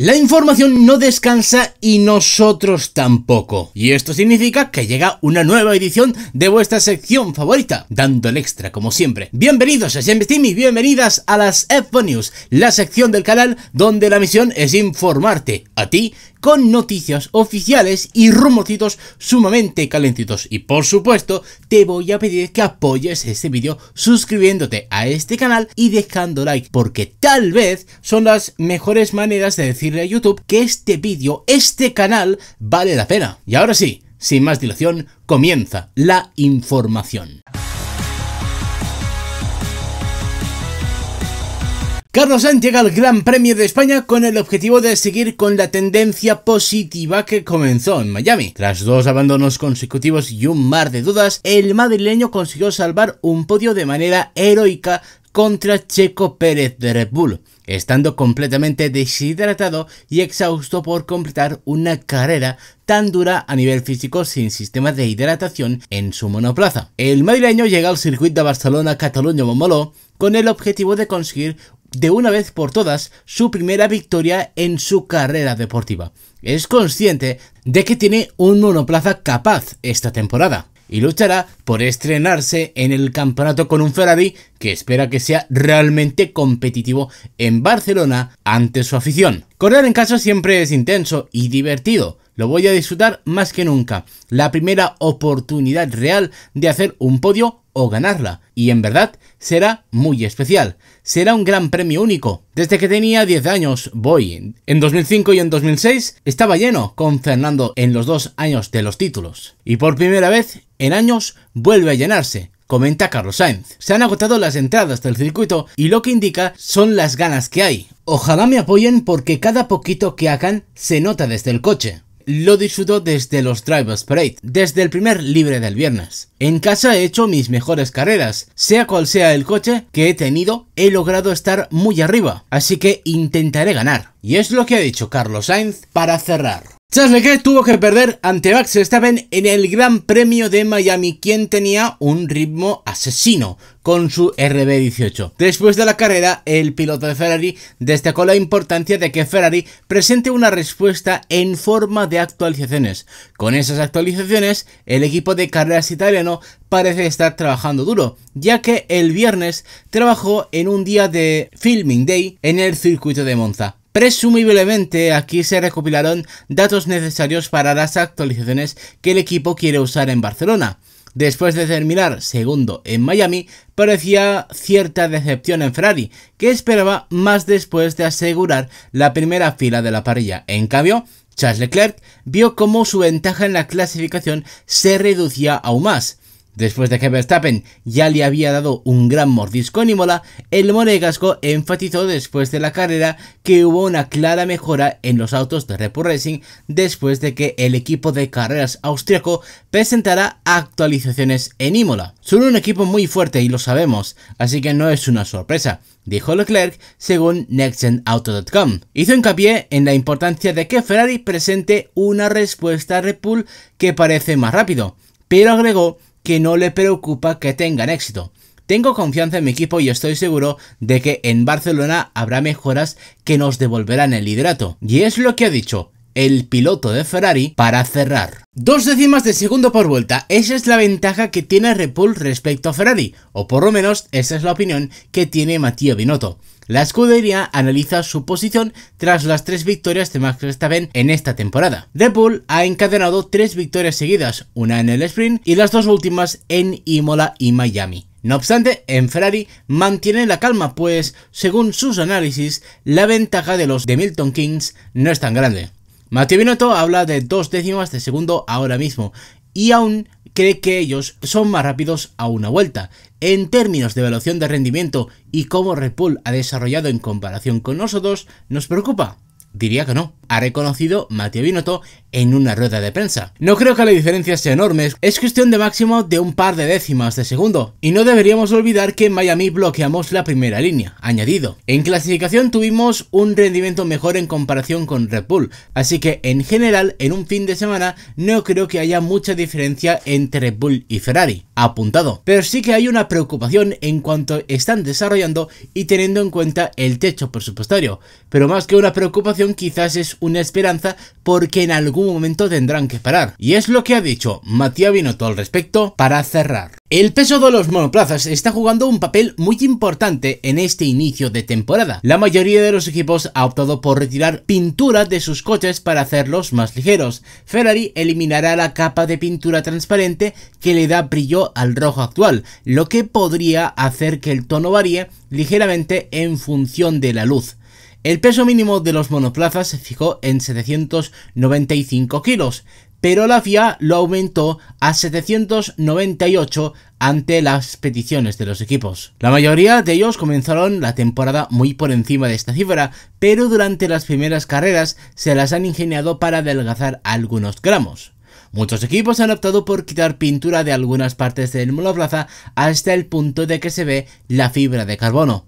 La información no descansa y nosotros tampoco. Y esto significa que llega una nueva edición de vuestra sección favorita, dando el extra como siempre. Bienvenidos a James Team y bienvenidas a las f News, la sección del canal donde la misión es informarte a ti con noticias oficiales y rumorcitos sumamente calentitos. Y por supuesto, te voy a pedir que apoyes este vídeo suscribiéndote a este canal y dejando like, porque tal vez son las mejores maneras de decirle a YouTube que este vídeo, este canal, vale la pena. Y ahora sí, sin más dilación, comienza la información. Carlos Sainz llega al Gran Premio de España con el objetivo de seguir con la tendencia positiva que comenzó en Miami. Tras dos abandonos consecutivos y un mar de dudas, el madrileño consiguió salvar un podio de manera heroica contra Checo Pérez de Red Bull, estando completamente deshidratado y exhausto por completar una carrera tan dura a nivel físico sin sistema de hidratación en su monoplaza. El madrileño llega al circuito de Barcelona-Cataluña-Momoló con el objetivo de conseguir de una vez por todas su primera victoria en su carrera deportiva. Es consciente de que tiene un monoplaza capaz esta temporada y luchará por estrenarse en el campeonato con un Ferrari que espera que sea realmente competitivo en Barcelona ante su afición. Correr en casa siempre es intenso y divertido. Lo voy a disfrutar más que nunca. La primera oportunidad real de hacer un podio ganarla, y en verdad será muy especial. Será un gran premio único. Desde que tenía 10 años voy. En 2005 y en 2006 estaba lleno con Fernando en los dos años de los títulos. Y por primera vez en años vuelve a llenarse, comenta Carlos Sainz. Se han agotado las entradas del circuito y lo que indica son las ganas que hay. Ojalá me apoyen porque cada poquito que hagan se nota desde el coche lo disfruto desde los Drivers Parade, desde el primer libre del viernes. En casa he hecho mis mejores carreras, sea cual sea el coche que he tenido, he logrado estar muy arriba, así que intentaré ganar. Y es lo que ha dicho Carlos Sainz para cerrar. Charles Leclerc tuvo que perder ante Max Verstappen en el Gran Premio de Miami, quien tenía un ritmo asesino con su RB18. Después de la carrera, el piloto de Ferrari destacó la importancia de que Ferrari presente una respuesta en forma de actualizaciones. Con esas actualizaciones, el equipo de carreras italiano parece estar trabajando duro, ya que el viernes trabajó en un día de filming day en el circuito de Monza. Presumiblemente aquí se recopilaron datos necesarios para las actualizaciones que el equipo quiere usar en Barcelona. Después de terminar segundo en Miami, parecía cierta decepción en Ferrari, que esperaba más después de asegurar la primera fila de la parrilla. En cambio, Charles Leclerc vio cómo su ventaja en la clasificación se reducía aún más. Después de que Verstappen ya le había dado un gran mordisco en Imola, el monegasco enfatizó después de la carrera que hubo una clara mejora en los autos de Red Racing después de que el equipo de carreras austriaco presentara actualizaciones en Imola. Son un equipo muy fuerte y lo sabemos, así que no es una sorpresa, dijo Leclerc según NextGenAuto.com. Hizo hincapié en la importancia de que Ferrari presente una respuesta a Red Bull que parece más rápido, pero agregó que no le preocupa que tengan éxito. Tengo confianza en mi equipo y estoy seguro de que en Barcelona habrá mejoras que nos devolverán el liderato. Y es lo que ha dicho el piloto de Ferrari para cerrar. Dos décimas de segundo por vuelta, esa es la ventaja que tiene Repul respecto a Ferrari, o por lo menos esa es la opinión que tiene Matías Binotto. La escudería analiza su posición tras las tres victorias de Max Verstappen en esta temporada. Red Bull ha encadenado tres victorias seguidas, una en el sprint y las dos últimas en Imola y Miami. No obstante, en Ferrari mantienen la calma, pues, según sus análisis, la ventaja de los de Milton Kings no es tan grande. Matteo Binotto habla de dos décimas de segundo ahora mismo, y aún cree que ellos son más rápidos a una vuelta. En términos de evaluación de rendimiento y cómo Repul ha desarrollado en comparación con nosotros, nos preocupa. Diría que no ha reconocido Matteo Binotto en una rueda de prensa. No creo que la diferencia sea enorme, es cuestión de máximo de un par de décimas de segundo. Y no deberíamos olvidar que en Miami bloqueamos la primera línea, añadido. En clasificación tuvimos un rendimiento mejor en comparación con Red Bull, así que en general en un fin de semana no creo que haya mucha diferencia entre Red Bull y Ferrari, apuntado. Pero sí que hay una preocupación en cuanto están desarrollando y teniendo en cuenta el techo presupuestario, pero más que una preocupación quizás es una esperanza porque en algún momento tendrán que parar. Y es lo que ha dicho Matías Binotto al respecto para cerrar. El peso de los monoplazas está jugando un papel muy importante en este inicio de temporada. La mayoría de los equipos ha optado por retirar pintura de sus coches para hacerlos más ligeros. Ferrari eliminará la capa de pintura transparente que le da brillo al rojo actual, lo que podría hacer que el tono varíe ligeramente en función de la luz. El peso mínimo de los monoplazas se fijó en 795 kilos, pero la FIA lo aumentó a 798 ante las peticiones de los equipos. La mayoría de ellos comenzaron la temporada muy por encima de esta cifra, pero durante las primeras carreras se las han ingeniado para adelgazar algunos gramos. Muchos equipos han optado por quitar pintura de algunas partes del monoplaza hasta el punto de que se ve la fibra de carbono.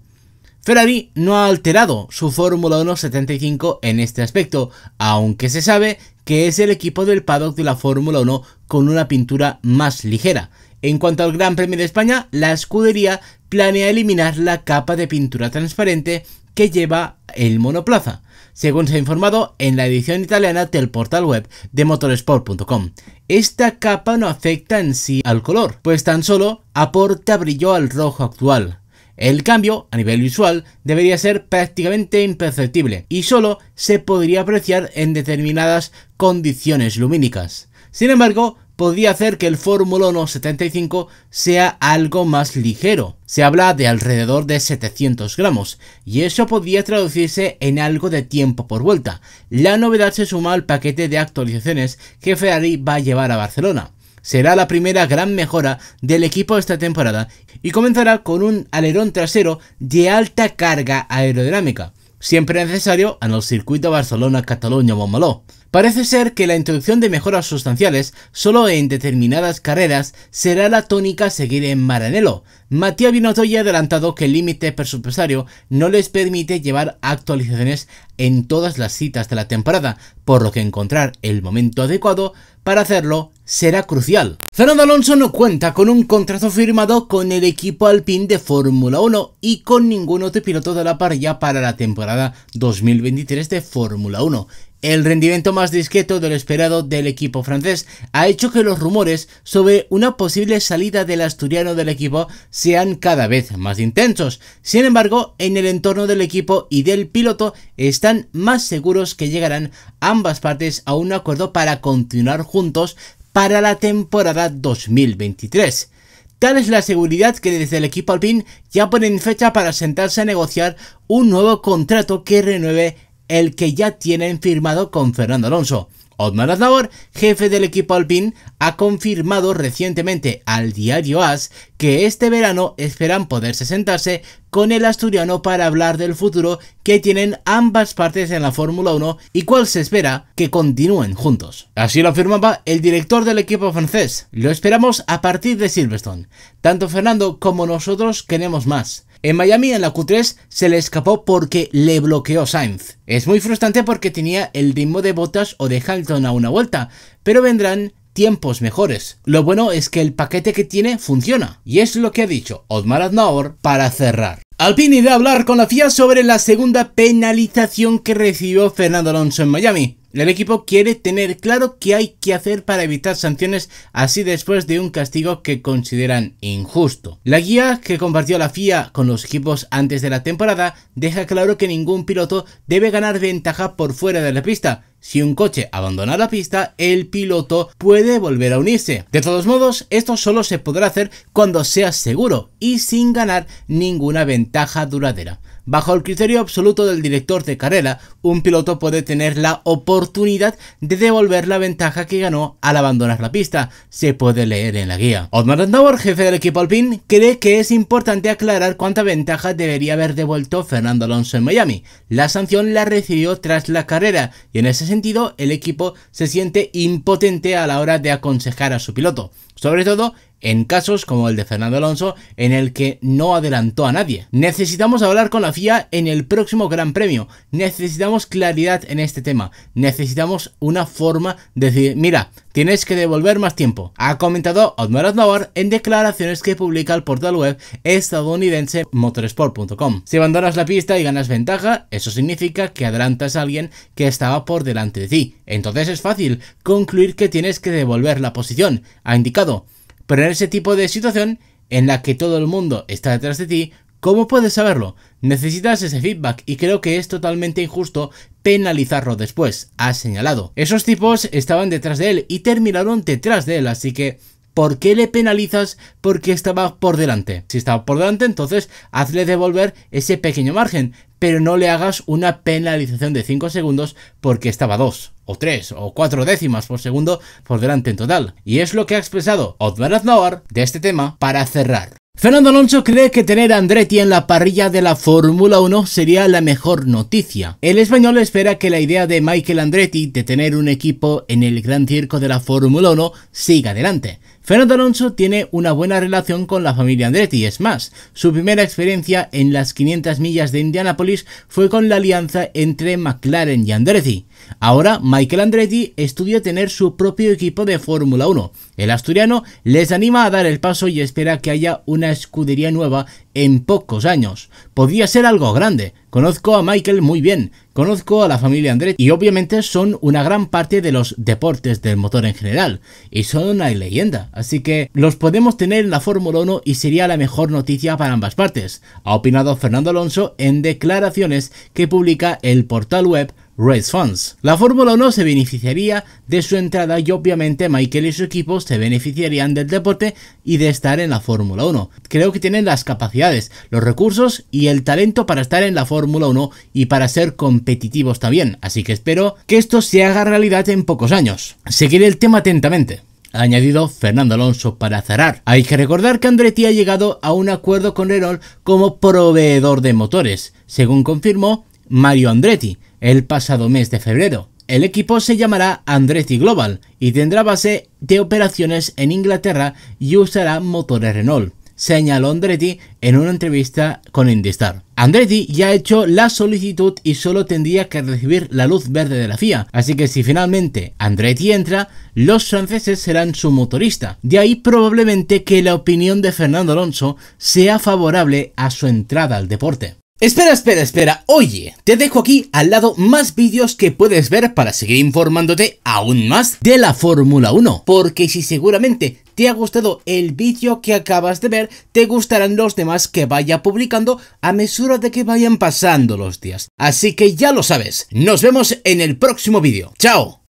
Ferrari no ha alterado su Fórmula 1 75 en este aspecto, aunque se sabe que es el equipo del paddock de la Fórmula 1 con una pintura más ligera. En cuanto al Gran Premio de España, la escudería planea eliminar la capa de pintura transparente que lleva el monoplaza, según se ha informado en la edición italiana del portal web de motorsport.com. Esta capa no afecta en sí al color, pues tan solo aporta brillo al rojo actual. El cambio, a nivel visual, debería ser prácticamente imperceptible y solo se podría apreciar en determinadas condiciones lumínicas. Sin embargo, podría hacer que el Fórmula 1 75 sea algo más ligero. Se habla de alrededor de 700 gramos, y eso podría traducirse en algo de tiempo por vuelta. La novedad se suma al paquete de actualizaciones que Ferrari va a llevar a Barcelona. Será la primera gran mejora del equipo esta temporada y comenzará con un alerón trasero de alta carga aerodinámica, siempre necesario en el circuito barcelona cataluña bombaló Parece ser que la introducción de mejoras sustanciales solo en determinadas carreras será la tónica a seguir en Maranello. Matías Binotto ya ha adelantado que el límite presupuestario no les permite llevar actualizaciones en todas las citas de la temporada, por lo que encontrar el momento adecuado para hacerlo será crucial. Fernando Alonso no cuenta con un contrato firmado con el equipo Alpine de Fórmula 1 y con ningún otro piloto de la parrilla para la temporada 2023 de Fórmula 1. El rendimiento más discreto del esperado del equipo francés ha hecho que los rumores sobre una posible salida del asturiano del equipo sean cada vez más intensos. Sin embargo, en el entorno del equipo y del piloto están más seguros que llegarán ambas partes a un acuerdo para continuar juntos para la temporada 2023. Tal es la seguridad que desde el equipo alpine ya ponen fecha para sentarse a negociar un nuevo contrato que renueve el que ya tienen firmado con Fernando Alonso. Otmar Aznavour, jefe del equipo Alpine, ha confirmado recientemente al diario AS que este verano esperan poderse sentarse con el asturiano para hablar del futuro que tienen ambas partes en la Fórmula 1 y cuál se espera que continúen juntos. Así lo afirmaba el director del equipo francés. Lo esperamos a partir de Silverstone. Tanto Fernando como nosotros queremos más. En Miami, en la Q3, se le escapó porque le bloqueó Sainz. Es muy frustrante porque tenía el ritmo de Bottas o de Hamilton a una vuelta, pero vendrán tiempos mejores. Lo bueno es que el paquete que tiene funciona, y es lo que ha dicho Otmar Aznaor para cerrar. Alpini fin hablar con la FIA sobre la segunda penalización que recibió Fernando Alonso en Miami. El equipo quiere tener claro qué hay que hacer para evitar sanciones así después de un castigo que consideran injusto. La guía que compartió la FIA con los equipos antes de la temporada deja claro que ningún piloto debe ganar ventaja por fuera de la pista, si un coche abandona la pista, el piloto puede volver a unirse. De todos modos, esto solo se podrá hacer cuando sea seguro y sin ganar ninguna ventaja duradera. Bajo el criterio absoluto del director de carrera, un piloto puede tener la oportunidad de devolver la ventaja que ganó al abandonar la pista, se puede leer en la guía. Otmar Andauer, jefe del equipo Alpine, cree que es importante aclarar cuánta ventaja debería haber devuelto Fernando Alonso en Miami. La sanción la recibió tras la carrera y en ese sentido el equipo se siente impotente a la hora de aconsejar a su piloto. Sobre todo en casos como el de Fernando Alonso, en el que no adelantó a nadie. Necesitamos hablar con la FIA en el próximo Gran Premio, necesitamos claridad en este tema, necesitamos una forma de decir, mira, tienes que devolver más tiempo, ha comentado Otmar Aznavar en declaraciones que publica el portal web estadounidense motorsport.com. Si abandonas la pista y ganas ventaja, eso significa que adelantas a alguien que estaba por delante de ti. Entonces es fácil concluir que tienes que devolver la posición, ha indicado. Pero en ese tipo de situación en la que todo el mundo está detrás de ti, ¿cómo puedes saberlo? Necesitas ese feedback y creo que es totalmente injusto penalizarlo después, ha señalado. Esos tipos estaban detrás de él y terminaron detrás de él, así que ¿Por qué le penalizas porque estaba por delante? Si estaba por delante, entonces hazle devolver ese pequeño margen, pero no le hagas una penalización de 5 segundos porque estaba 2 o 3 o 4 décimas por segundo por delante en total. Y es lo que ha expresado Otmar Aznavar de este tema para cerrar. Fernando Alonso cree que tener a Andretti en la parrilla de la Fórmula 1 sería la mejor noticia. El español espera que la idea de Michael Andretti de tener un equipo en el gran circo de la Fórmula 1 siga adelante. Fernando Alonso tiene una buena relación con la familia Andretti, es más, su primera experiencia en las 500 millas de Indianapolis fue con la alianza entre McLaren y Andretti. Ahora Michael Andretti estudia tener su propio equipo de Fórmula 1. El asturiano les anima a dar el paso y espera que haya una escudería nueva en pocos años. Podría ser algo grande. Conozco a Michael muy bien, conozco a la familia Andretti y obviamente son una gran parte de los deportes del motor en general y son una leyenda, así que los podemos tener en la Fórmula 1 y sería la mejor noticia para ambas partes, ha opinado Fernando Alonso en declaraciones que publica el portal web Race Funds. La Fórmula 1 se beneficiaría de su entrada y obviamente Michael y su equipo se beneficiarían del deporte y de estar en la Fórmula 1. Creo que tienen las capacidades, los recursos y el talento para estar en la Fórmula 1 y para ser competitivos también, así que espero que esto se haga realidad en pocos años. Seguiré el tema atentamente ha añadido Fernando Alonso para cerrar. Hay que recordar que Andretti ha llegado a un acuerdo con Renault como proveedor de motores, según confirmó Mario Andretti el pasado mes de febrero. El equipo se llamará Andretti Global y tendrá base de operaciones en Inglaterra y usará motores Renault, señaló Andretti en una entrevista con Indistar. Andretti ya ha hecho la solicitud y solo tendría que recibir la luz verde de la FIA, así que si finalmente Andretti entra, los franceses serán su motorista. De ahí probablemente que la opinión de Fernando Alonso sea favorable a su entrada al deporte. Espera, espera, espera, oye, te dejo aquí al lado más vídeos que puedes ver para seguir informándote aún más de la Fórmula 1, porque si seguramente te ha gustado el vídeo que acabas de ver, te gustarán los demás que vaya publicando a mesura de que vayan pasando los días. Así que ya lo sabes, nos vemos en el próximo vídeo. ¡Chao!